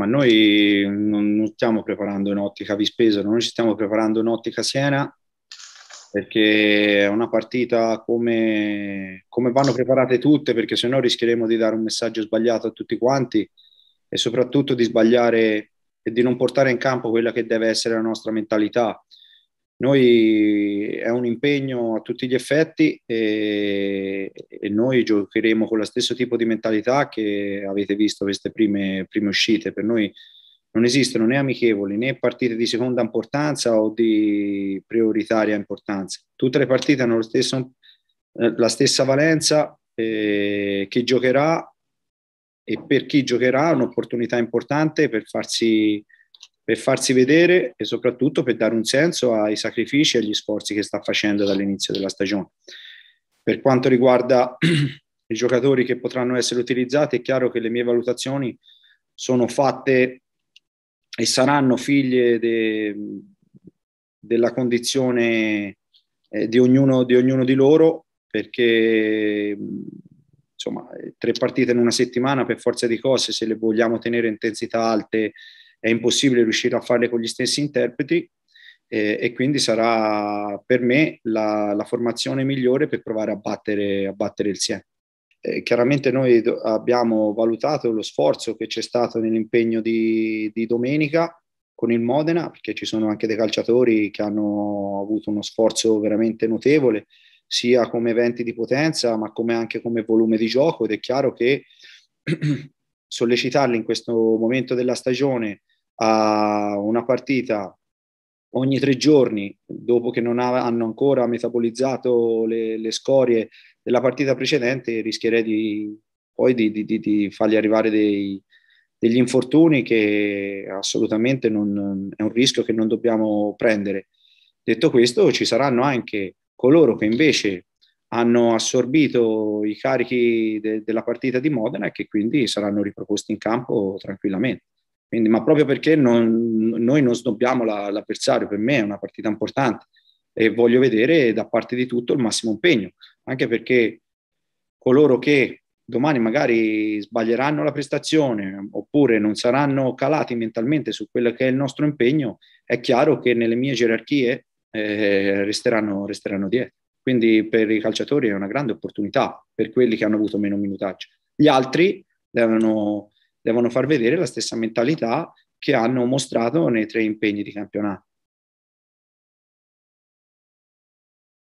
insomma, noi non, non stiamo preparando un'ottica Vispesaro, noi ci stiamo preparando un'ottica Siena perché è una partita come, come vanno preparate tutte, perché sennò rischieremo di dare un messaggio sbagliato a tutti quanti e soprattutto di sbagliare e di non portare in campo quella che deve essere la nostra mentalità. Noi è un impegno a tutti gli effetti e, e, noi giocheremo con lo stesso tipo di mentalità che avete visto queste prime, prime uscite. Per noi non esistono né amichevoli né partite di seconda importanza o di prioritaria importanza. Tutte le partite hanno stesso, eh, la stessa valenza. Eh, chi giocherà e per chi giocherà un'opportunità importante per farsi per farsi vedere e soprattutto per dare un senso ai sacrifici e agli sforzi che sta facendo dall'inizio della stagione. Per quanto riguarda i giocatori che potranno essere utilizzati, è chiaro che le mie valutazioni sono fatte e saranno figlie de, della condizione eh, di, ognuno, di, ognuno, di loro, perché insomma, eh, tre partite in una settimana per forza di cose, se le vogliamo tenere intensità alte, è impossibile riuscire a farle con gli stessi interpreti eh, e quindi sarà per me la, la formazione migliore per provare a battere, a battere il SIE. Eh, chiaramente noi do- abbiamo valutato lo sforzo che c'è stato nell'impegno di, di domenica con il Modena, perché ci sono anche dei calciatori che hanno avuto uno sforzo veramente notevole, sia come eventi di potenza, ma come anche come volume di gioco. Ed è chiaro che sollecitarli in questo momento della stagione a una partita ogni tre giorni, dopo che non ha, hanno ancora metabolizzato le, le, scorie della partita precedente, rischierei di, poi di, di, di fargli arrivare dei, degli infortuni che assolutamente non, è un rischio che non dobbiamo prendere. Detto questo, ci saranno anche coloro che invece hanno assorbito i carichi de, della partita di Modena e che quindi saranno riproposti in campo tranquillamente. Quindi, ma proprio perché non, noi non snobbiamo la, l'avversario, per me è una partita importante e voglio vedere da parte di tutto il massimo impegno, anche perché coloro che domani magari sbaglieranno la prestazione oppure non saranno calati mentalmente su quello che è il nostro impegno, è chiaro che nelle mie gerarchie eh, resteranno, resteranno dietro. Quindi per i calciatori è una grande opportunità, per quelli che hanno avuto meno minutaggio. Gli altri devono devono far vedere la stessa mentalità che hanno mostrato nei tre impegni di campionato.